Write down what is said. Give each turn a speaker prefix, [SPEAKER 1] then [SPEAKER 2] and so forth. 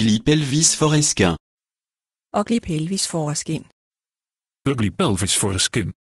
[SPEAKER 1] Øglip Elvis Foreskin.
[SPEAKER 2] Øglip Elvis Foreskin.
[SPEAKER 1] Øglip Elvis Foreskin.